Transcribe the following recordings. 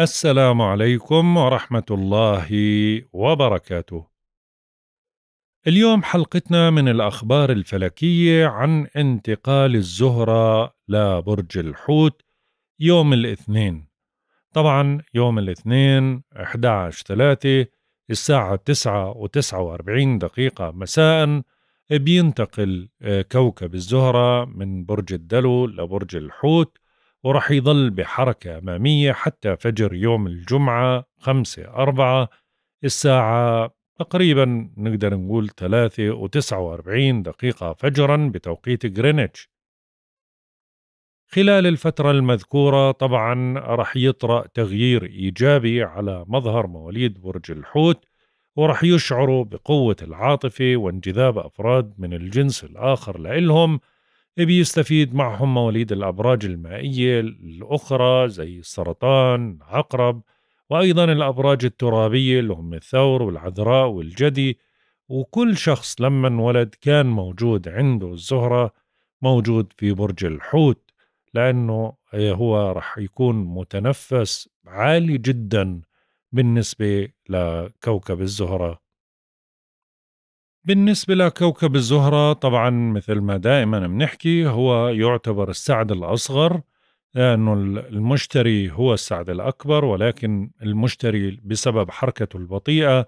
السلام عليكم ورحمة الله وبركاته. اليوم حلقتنا من الأخبار الفلكية عن انتقال الزهرة لبرج الحوت يوم الاثنين. طبعا يوم الاثنين 11 3 الساعة 9 و49 دقيقة مساء بينتقل كوكب الزهرة من برج الدلو لبرج الحوت ورح يضل بحركة أمامية حتى فجر يوم الجمعة خمسة أربعة الساعة تقريبا نقدر نقول ثلاثة وتسعة وأربعين دقيقة فجرا بتوقيت غرينتش خلال الفترة المذكورة طبعا رح يطرأ تغيير إيجابي على مظهر مواليد برج الحوت ورح يشعروا بقوة العاطفة وانجذاب أفراد من الجنس الآخر لإلهم بيستفيد معهم مواليد الأبراج المائية الأخرى زي السرطان عقرب وأيضا الأبراج الترابية اللي هم الثور والعذراء والجدي وكل شخص لما انولد كان موجود عنده الزهرة موجود في برج الحوت لأنه هو رح يكون متنفس عالي جدا بالنسبة لكوكب الزهرة بالنسبة لكوكب الزهرة طبعا مثل ما دائما بنحكي هو يعتبر السعد الأصغر لأنه المشتري هو السعد الأكبر ولكن المشتري بسبب حركته البطيئة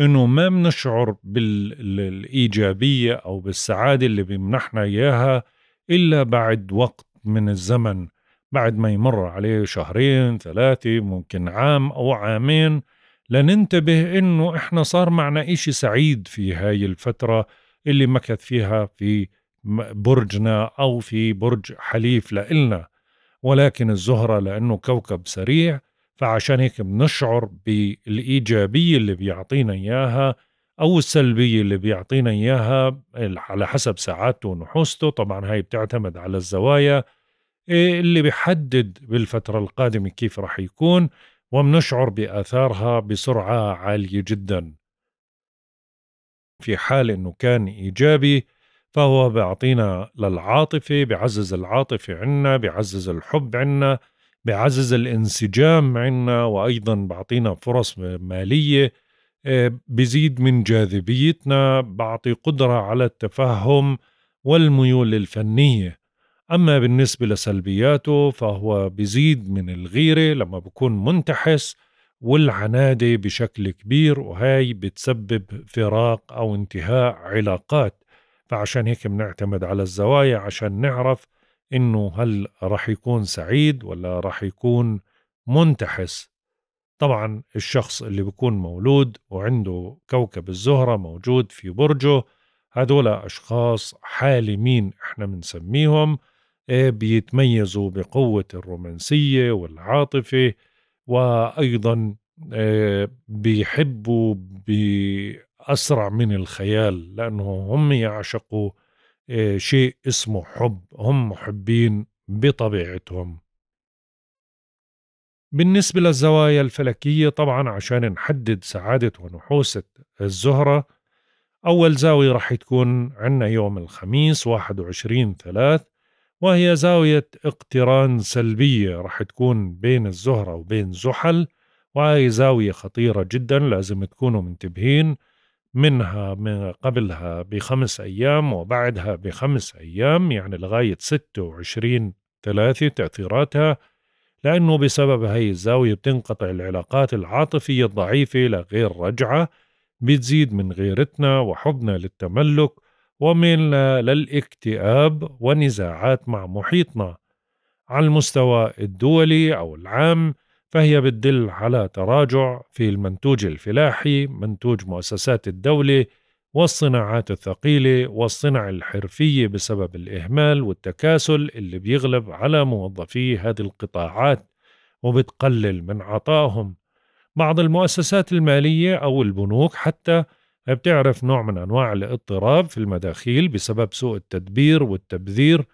أنه ما بنشعر بالإيجابية أو بالسعادة اللي بيمنحنا إياها إلا بعد وقت من الزمن بعد ما يمر عليه شهرين ثلاثة ممكن عام أو عامين لننتبه انه احنا صار معنا اشي سعيد في هاي الفترة اللي مكث فيها في برجنا او في برج حليف لإلنا ولكن الزهرة لانه كوكب سريع فعشان هيك بنشعر بالايجابية اللي بيعطينا اياها او السلبية اللي بيعطينا اياها على حسب سعادته ونحوسته طبعا هاي بتعتمد على الزوايا إيه، اللي بيحدد بالفترة القادمة كيف راح يكون ومنشعر بآثارها بسرعة عالية جدا في حال أنه كان إيجابي فهو بيعطينا للعاطفة بيعزز العاطفة عنا بيعزز الحب عنا بيعزز الانسجام عنا وأيضا بيعطينا فرص مالية آه، بزيد من جاذبيتنا بعطي قدرة على التفهم والميول الفنية أما بالنسبة لسلبياته فهو بيزيد من الغيرة لما بكون منتحس والعنادة بشكل كبير وهاي بتسبب فراق أو انتهاء علاقات فعشان هيك بنعتمد على الزوايا عشان نعرف إنه هل رح يكون سعيد ولا رح يكون منتحس طبعا الشخص اللي بيكون مولود وعنده كوكب الزهرة موجود في برجه هدول أشخاص حالمين إحنا بنسميهم بيتميزوا بقوة الرومانسية والعاطفة وأيضا آه، بيحبوا بأسرع من الخيال لأنه هم يعشقوا آه، شيء اسمه حب هم محبين بطبيعتهم بالنسبة للزوايا الفلكية طبعا عشان نحدد سعادة ونحوسة الزهرة أول زاوية رح تكون عنا يوم الخميس 21 ثلاث وهي زاوية اقتران سلبية رح تكون بين الزهرة وبين زحل وهي زاوية خطيرة جدا لازم تكونوا منتبهين منها من قبلها بخمس أيام وبعدها بخمس أيام يعني لغاية 26 ثلاثة تأثيراتها لأنه بسبب هاي الزاوية بتنقطع العلاقات العاطفية الضعيفة لغير رجعة بتزيد من غيرتنا وحبنا للتملك وميلنا للاكتئاب ونزاعات مع محيطنا على المستوى الدولي أو العام فهي بتدل على تراجع في المنتوج الفلاحي منتوج مؤسسات الدولة والصناعات الثقيلة والصنع الحرفية بسبب الإهمال والتكاسل اللي بيغلب على موظفي هذه القطاعات وبتقلل من عطائهم بعض المؤسسات المالية أو البنوك حتى بتعرف نوع من أنواع الاضطراب في المداخيل بسبب سوء التدبير والتبذير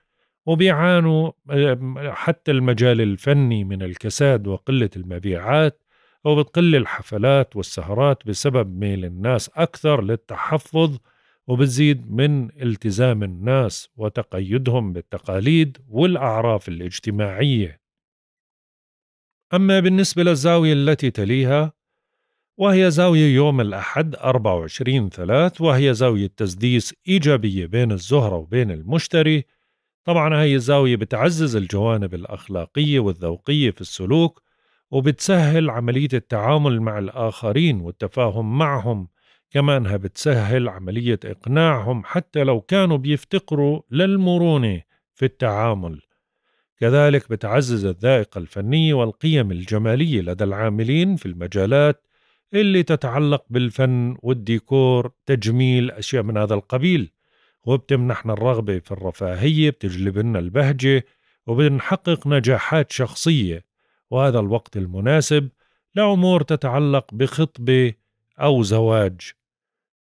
وبيعانوا آه، حتى المجال الفني من الكساد وقلة المبيعات وبتقل الحفلات والسهرات بسبب ميل الناس أكثر للتحفظ وبتزيد من التزام الناس وتقيدهم بالتقاليد والأعراف الاجتماعية أما بالنسبة للزاوية التي تليها وهي زاوية يوم الأحد 24 3 وهي زاوية تسديس إيجابية بين الزهرة وبين المشتري طبعا هاي الزاوية بتعزز الجوانب الأخلاقية والذوقية في السلوك وبتسهل عملية التعامل مع الآخرين والتفاهم معهم كمانها بتسهل عملية إقناعهم حتى لو كانوا بيفتقروا للمرونة في التعامل كذلك بتعزز الذائقة الفنية والقيم الجمالية لدى العاملين في المجالات اللي تتعلق بالفن والديكور تجميل أشياء من هذا القبيل وبتمنحنا الرغبة في الرفاهية بتجلب لنا البهجة وبنحقق نجاحات شخصية وهذا الوقت المناسب لأمور تتعلق بخطبة أو زواج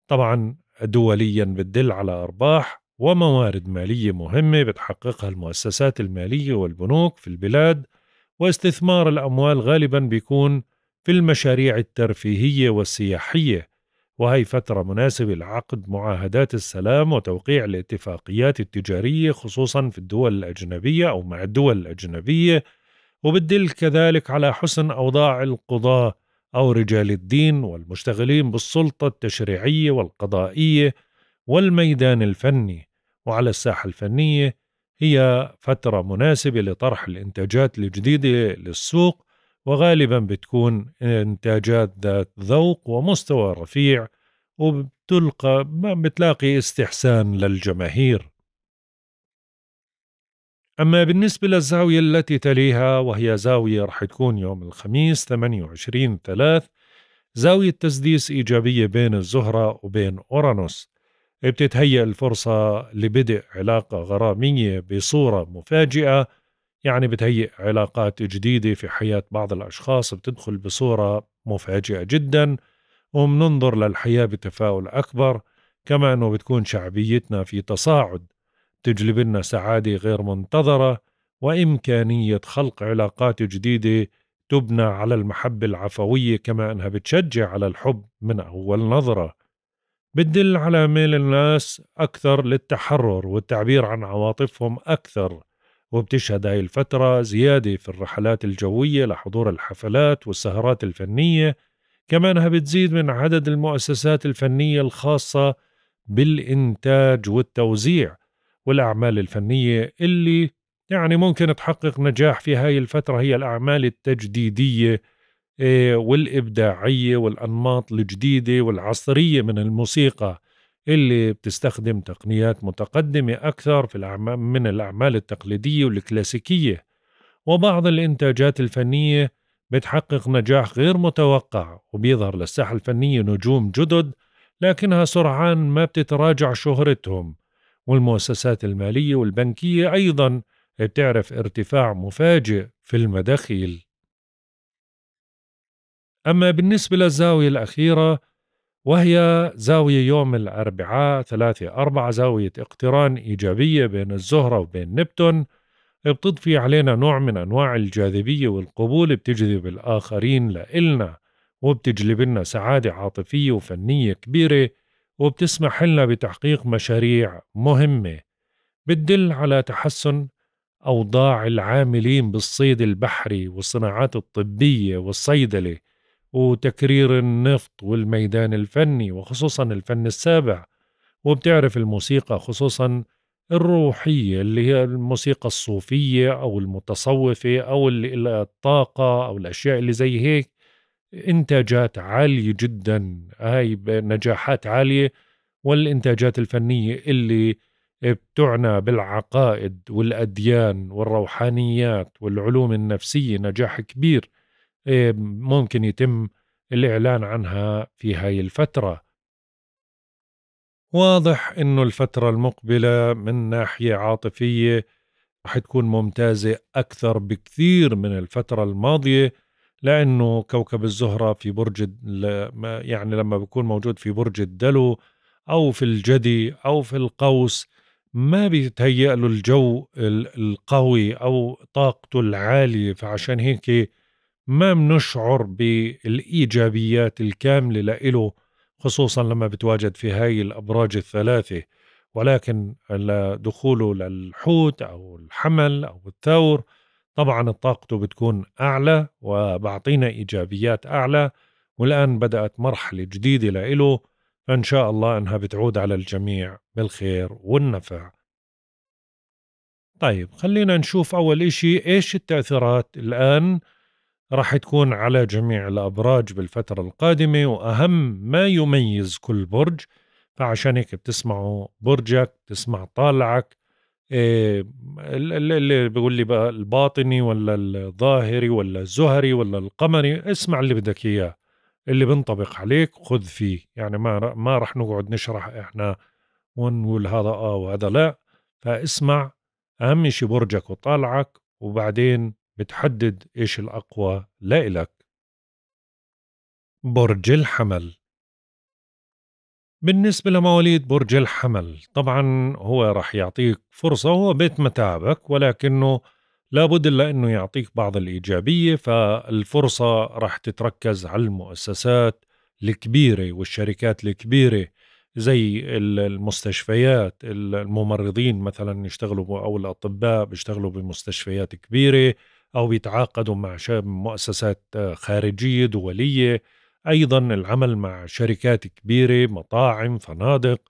طبعا دوليا بتدل على أرباح وموارد مالية مهمة بتحققها المؤسسات المالية والبنوك في البلاد واستثمار الأموال غالبا بيكون في المشاريع الترفيهية والسياحية وهي فترة مناسبة لعقد معاهدات السلام وتوقيع الاتفاقيات التجارية خصوصا في الدول الأجنبية أو مع الدول الأجنبية وبتدل كذلك على حسن أوضاع القضاة أو رجال الدين والمشتغلين بالسلطة التشريعية والقضائية والميدان الفني وعلى الساحة الفنية هي فترة مناسبة لطرح الإنتاجات الجديدة للسوق وغالبا بتكون إنتاجات ذات ذوق ومستوى رفيع وبتلقى بتلاقي استحسان للجماهير أما بالنسبة للزاوية التي تليها وهي زاوية رح تكون يوم الخميس 28 3 زاوية تسديس إيجابية بين الزهرة وبين أورانوس بتتهيأ الفرصة لبدء علاقة غرامية بصورة مفاجئة يعني بتهيئ علاقات جديدة في حياة بعض الأشخاص بتدخل بصورة مفاجئة جدا ومننظر للحياة بتفاؤل أكبر كما أنه بتكون شعبيتنا في تصاعد تجلب لنا سعادة غير منتظرة وإمكانية خلق علاقات جديدة تبنى على المحبة العفوية كما أنها بتشجع على الحب من أول نظرة بتدل على ميل الناس أكثر للتحرر والتعبير عن عواطفهم أكثر وبتشهد هاي الفترة زيادة في الرحلات الجوية لحضور الحفلات والسهرات الفنية كمانها بتزيد من عدد المؤسسات الفنية الخاصة بالإنتاج والتوزيع والأعمال الفنية اللي يعني ممكن تحقق نجاح في هاي الفترة هي الأعمال التجديدية إيه، والإبداعية والأنماط الجديدة والعصرية من الموسيقى اللي بتستخدم تقنيات متقدمة أكثر في الأعمال من الأعمال التقليدية والكلاسيكية وبعض الإنتاجات الفنية بتحقق نجاح غير متوقع وبيظهر للساحة الفنية نجوم جدد لكنها سرعان ما بتتراجع شهرتهم والمؤسسات المالية والبنكية أيضا بتعرف ارتفاع مفاجئ في المداخيل أما بالنسبة للزاوية الأخيرة وهي زاوية يوم الأربعاء ثلاثة أربعة زاوية اقتران إيجابية بين الزهرة وبين نبتون بتضفي علينا نوع من أنواع الجاذبية والقبول بتجذب الآخرين لإلنا وبتجلب لنا سعادة عاطفية وفنية كبيرة وبتسمح لنا بتحقيق مشاريع مهمة بتدل على تحسن أوضاع العاملين بالصيد البحري والصناعات الطبية والصيدلة وتكرير النفط والميدان الفني وخصوصا الفن السابع وبتعرف الموسيقى خصوصا الروحية اللي هي الموسيقى الصوفية أو المتصوفة أو الطاقة أو الأشياء اللي زي هيك إنتاجات عالية جدا هاي نجاحات عالية والإنتاجات الفنية اللي بتعنى بالعقائد والأديان والروحانيات والعلوم النفسية نجاح كبير إيه، ممكن يتم الإعلان عنها في هاي الفترة واضح أنه الفترة المقبلة من ناحية عاطفية رح تكون ممتازة أكثر بكثير من الفترة الماضية لأنه كوكب الزهرة في برج يعني لما بيكون موجود في برج الدلو أو في الجدي أو في القوس ما بيتهيأ له الجو القوي أو طاقته العالية فعشان هيك ما منشعر بالإيجابيات الكاملة لإله خصوصا لما بتواجد في هاي الأبراج الثلاثة ولكن دخوله للحوت أو الحمل أو الثور طبعا طاقته بتكون أعلى وبعطينا إيجابيات أعلى والآن بدأت مرحلة جديدة لإله فإن شاء الله أنها بتعود على الجميع بالخير والنفع طيب خلينا نشوف أول إشي إيش التأثيرات الآن راح تكون على جميع الأبراج بالفترة القادمة وأهم ما يميز كل برج فعشان هيك بتسمعوا برجك بتسمع طالعك إيه، اللي بيقول لي بقى الباطني ولا الظاهري ولا الزهري ولا القمري اسمع اللي بدك اياه اللي بنطبق عليك خذ فيه يعني ما ما رح نقعد نشرح احنا ونقول هذا اه وهذا لا فاسمع اهم شيء برجك وطالعك وبعدين بتحدد إيش الأقوى لإلك برج الحمل بالنسبة لمواليد برج الحمل طبعا هو رح يعطيك فرصة هو بيت متاعبك ولكنه لابد إلا أنه يعطيك بعض الإيجابية فالفرصة رح تتركز على المؤسسات الكبيرة والشركات الكبيرة زي المستشفيات الممرضين مثلا يشتغلوا أو الأطباء بيشتغلوا بمستشفيات كبيرة أو بيتعاقدوا مع مؤسسات آه، خارجية دولية أيضا العمل مع شركات كبيرة مطاعم فنادق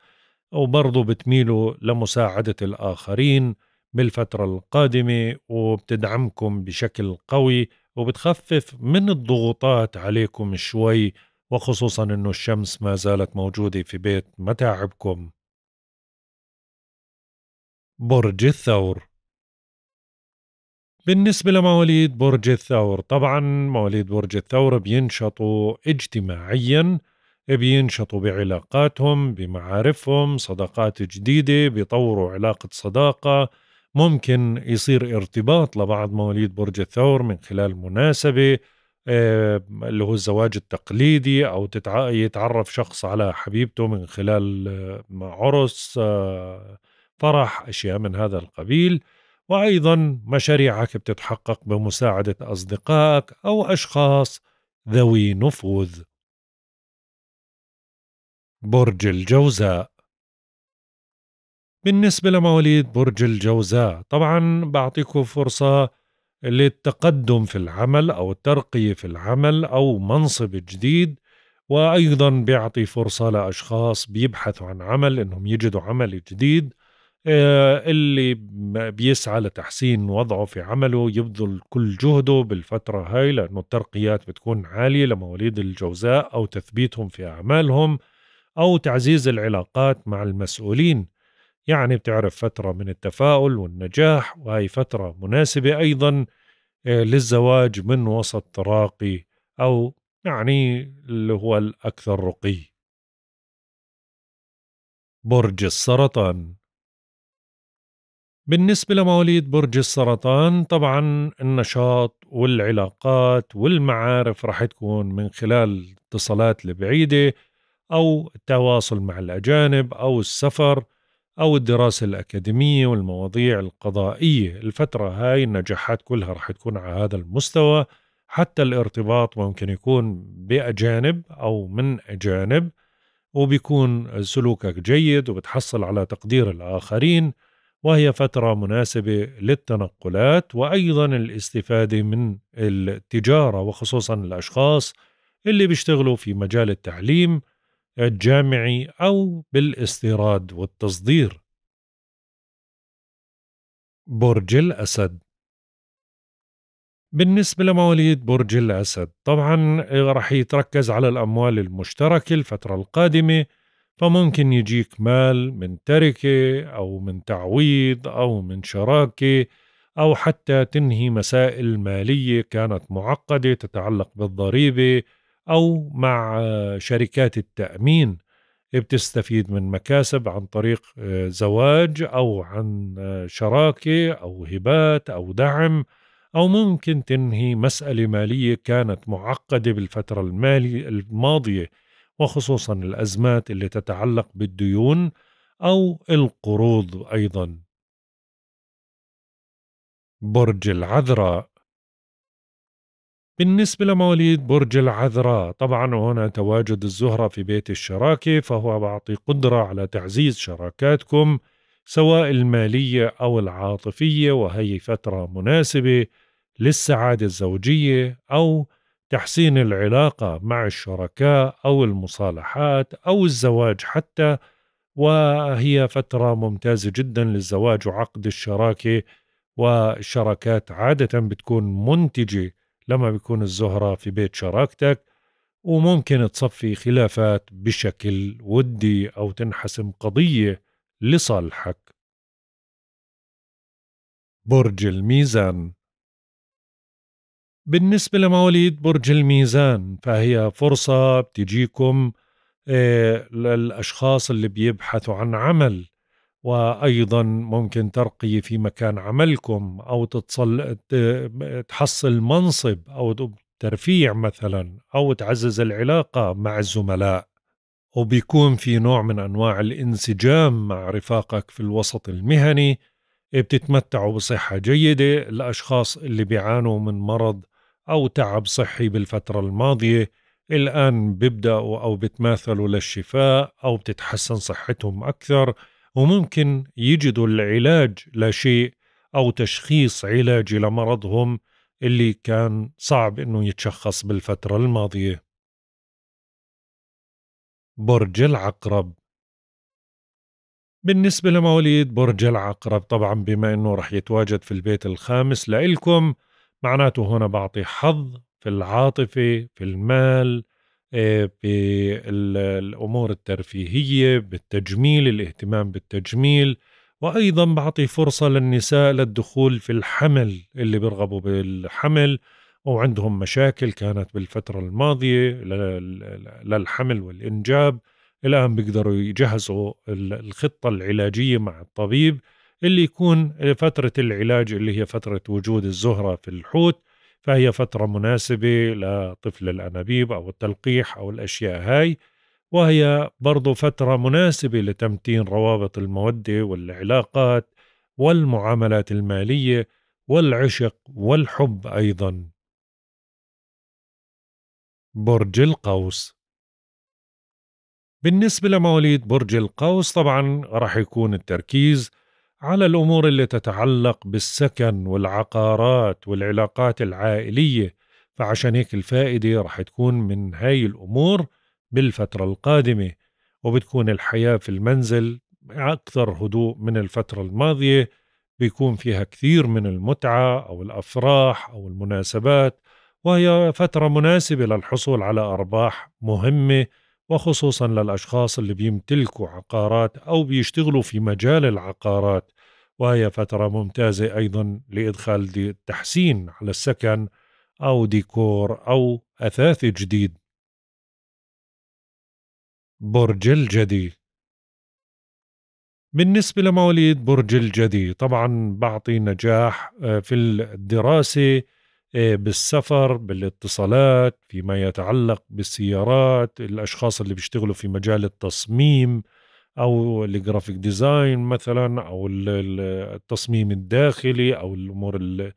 وبرضه بتميلوا لمساعدة الآخرين بالفترة القادمة وبتدعمكم بشكل قوي وبتخفف من الضغوطات عليكم شوي وخصوصا انه الشمس ما زالت موجودة في بيت متاعبكم برج الثور بالنسبة لمواليد برج الثور طبعا مواليد برج الثور بينشطوا اجتماعيا بينشطوا بعلاقاتهم بمعارفهم صداقات جديدة بيطوروا علاقة صداقة ممكن يصير ارتباط لبعض مواليد برج الثور من خلال مناسبة آه، اللي هو الزواج التقليدي أو يتعرف شخص على حبيبته من خلال آه، عرس آه، فرح أشياء من هذا القبيل وايضا مشاريعك بتتحقق بمساعده اصدقائك او اشخاص ذوي نفوذ برج الجوزاء بالنسبة لمواليد برج الجوزاء طبعا بعطيكم فرصة للتقدم في العمل أو الترقية في العمل أو منصب جديد وأيضا بيعطي فرصة لأشخاص بيبحثوا عن عمل إنهم يجدوا عمل جديد آه، اللي بيسعى لتحسين وضعه في عمله يبذل كل جهده بالفترة هاي لأنه الترقيات بتكون عالية لمواليد الجوزاء أو تثبيتهم في أعمالهم أو تعزيز العلاقات مع المسؤولين يعني بتعرف فترة من التفاؤل والنجاح وهي فترة مناسبة أيضا آه، للزواج من وسط راقي أو يعني اللي هو الأكثر رقي برج السرطان بالنسبة لمواليد برج السرطان طبعا النشاط والعلاقات والمعارف رح تكون من خلال الاتصالات البعيدة أو التواصل مع الأجانب أو السفر أو الدراسة الأكاديمية والمواضيع القضائية الفترة هاي النجاحات كلها رح تكون على هذا المستوى حتى الارتباط ممكن يكون بأجانب أو من أجانب وبيكون سلوكك جيد وبتحصل على تقدير الآخرين وهي فترة مناسبة للتنقلات وأيضا الاستفادة من التجارة وخصوصا الأشخاص اللي بيشتغلوا في مجال التعليم الجامعي أو بالاستيراد والتصدير برج الأسد بالنسبة لمواليد برج الأسد طبعا رح يتركز على الأموال المشتركة الفترة القادمة فممكن يجيك مال من تركة أو من تعويض أو من شراكة أو حتى تنهي مسائل مالية كانت معقدة تتعلق بالضريبة أو مع شركات التأمين بتستفيد من مكاسب عن طريق آه، زواج أو عن آه، شراكة أو هبات أو دعم أو ممكن تنهي مسألة مالية كانت معقدة بالفترة المالية الماضية وخصوصا الازمات اللي تتعلق بالديون او القروض ايضا برج العذراء بالنسبة لمواليد برج العذراء طبعا هنا تواجد الزهرة في بيت الشراكة فهو بعطي قدرة على تعزيز شراكاتكم سواء المالية أو العاطفية وهي فترة مناسبة للسعادة الزوجية أو تحسين العلاقه مع الشركاء او المصالحات او الزواج حتى وهي فتره ممتازه جدا للزواج وعقد الشراكه والشراكات عاده بتكون منتجه لما بيكون الزهره في بيت شراكتك وممكن تصفي خلافات بشكل ودي او تنحسم قضيه لصالحك برج الميزان بالنسبة لمواليد برج الميزان فهي فرصة بتجيكم آه، للأشخاص اللي بيبحثوا عن عمل وأيضا ممكن ترقية في مكان عملكم أو تتصل تحصل منصب أو ترفيع مثلا أو تعزز العلاقة مع الزملاء وبيكون في نوع من أنواع الانسجام مع رفاقك في الوسط المهني بتتمتعوا بصحة جيدة الأشخاص اللي بيعانوا من مرض أو تعب صحي بالفترة الماضية الآن بيبدأوا أو بتماثلوا للشفاء أو بتتحسن صحتهم أكثر وممكن يجدوا العلاج لشيء أو تشخيص علاجي لمرضهم اللي كان صعب إنه يتشخص بالفترة الماضية برج العقرب بالنسبة لمواليد برج العقرب طبعا بما انه رح يتواجد في البيت الخامس لإلكم معناته هنا بعطي حظ في العاطفة في المال آه، بالأمور الترفيهية بالتجميل الاهتمام بالتجميل وأيضا بعطي فرصة للنساء للدخول في الحمل اللي بيرغبوا بالحمل أو عندهم مشاكل كانت بالفترة الماضية للحمل والإنجاب الآن بيقدروا يجهزوا الخطة العلاجية مع الطبيب اللي يكون فترة العلاج اللي هي فترة وجود الزهرة في الحوت فهي فترة مناسبة لطفل الأنابيب أو التلقيح أو الأشياء هاي وهي برضو فترة مناسبة لتمتين روابط المودة والعلاقات والمعاملات المالية والعشق والحب أيضا برج القوس بالنسبة لمواليد برج القوس طبعا راح يكون التركيز على الامور اللي تتعلق بالسكن والعقارات والعلاقات العائليه فعشان هيك الفائده رح تكون من هاي الامور بالفتره القادمه وبتكون الحياه في المنزل اكثر هدوء من الفتره الماضيه بيكون فيها كثير من المتعه او الافراح او المناسبات وهي فتره مناسبه للحصول على ارباح مهمه وخصوصا للأشخاص اللي بيمتلكوا عقارات أو بيشتغلوا في مجال العقارات وهي فترة ممتازة أيضا لإدخال دي تحسين على السكن أو ديكور أو أثاث جديد برج الجدي بالنسبة لمواليد برج الجدي طبعا بعطي نجاح آه، في الدراسة آه، بالسفر بالاتصالات فيما يتعلق بالسيارات الأشخاص اللي بيشتغلوا في مجال التصميم أو الجرافيك ديزاين مثلا أو التصميم الداخلي أو الأمور اللي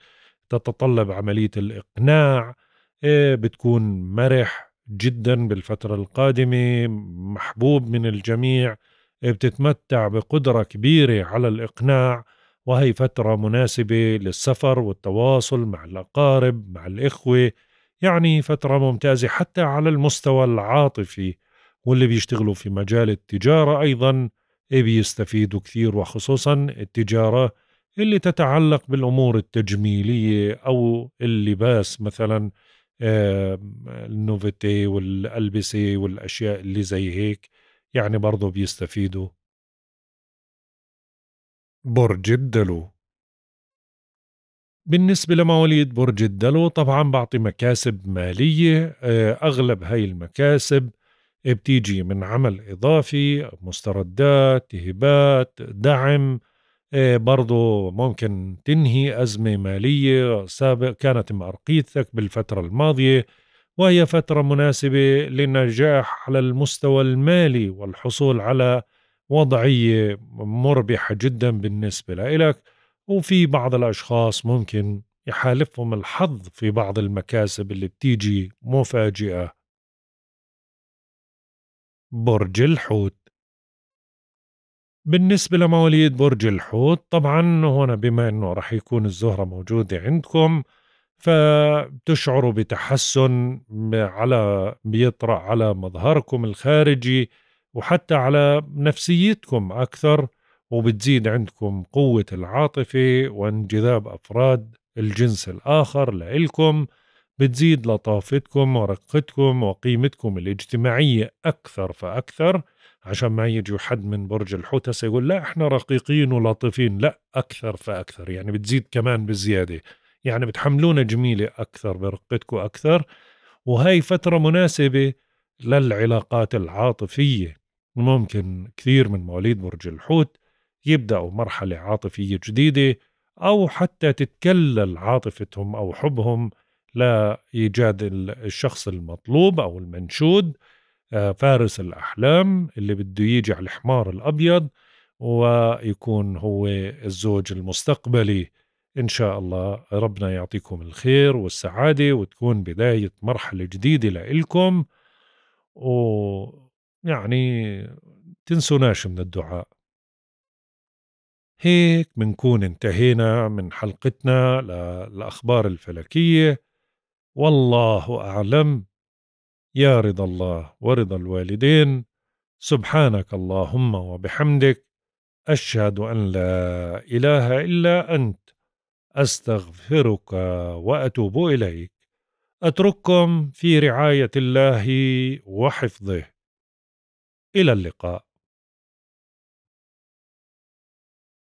تتطلب عملية الإقناع آه، بتكون مرح جدا بالفترة القادمة محبوب من الجميع آه، بتتمتع بقدرة كبيرة على الإقناع وهي فترة مناسبة للسفر والتواصل مع الأقارب مع الإخوة يعني فترة ممتازة حتى على المستوى العاطفي واللي بيشتغلوا في مجال التجارة أيضا بيستفيدوا كثير وخصوصا التجارة اللي تتعلق بالأمور التجميلية أو اللباس مثلا النوفيتي والألبسة والأشياء اللي زي هيك يعني برضو بيستفيدوا برج الدلو بالنسبة لمواليد برج الدلو طبعا بعطي مكاسب مالية آه، أغلب هاي المكاسب بتيجي من عمل إضافي مستردات هبات دعم آه، برضو ممكن تنهي أزمة مالية سابق كانت مأرقيتك بالفترة الماضية وهي فترة مناسبة للنجاح على المستوى المالي والحصول على وضعية مربحة جدا بالنسبة لإلك وفي بعض الأشخاص ممكن يحالفهم الحظ في بعض المكاسب اللي بتيجي مفاجئة برج الحوت بالنسبة لمواليد برج الحوت طبعا هنا بما أنه رح يكون الزهرة موجودة عندكم فبتشعروا بتحسن على بيطرأ على مظهركم الخارجي وحتى على نفسيتكم أكثر وبتزيد عندكم قوة العاطفة وانجذاب أفراد الجنس الآخر لإلكم بتزيد لطافتكم ورقتكم وقيمتكم الاجتماعية أكثر فأكثر عشان ما يجي حد من برج الحوت يقول لا احنا رقيقين ولطيفين لا أكثر فأكثر يعني بتزيد كمان بزيادة يعني بتحملونا جميلة أكثر برقتكم أكثر وهي فترة مناسبة للعلاقات العاطفية ممكن كثير من مواليد برج الحوت يبدأوا مرحلة عاطفية جديدة أو حتى تتكلل عاطفتهم أو حبهم لإيجاد الشخص المطلوب أو المنشود آه، فارس الأحلام اللي بده يجي على الحمار الأبيض ويكون هو الزوج المستقبلي إن شاء الله ربنا يعطيكم الخير والسعادة وتكون بداية مرحلة جديدة لإلكم و يعني تنسوناش من الدعاء هيك منكون انتهينا من حلقتنا للأخبار الفلكية والله أعلم يا رضا الله ورضا الوالدين سبحانك اللهم وبحمدك أشهد أن لا إله إلا أنت أستغفرك وأتوب إليك أترككم في رعاية الله وحفظه إلى اللقاء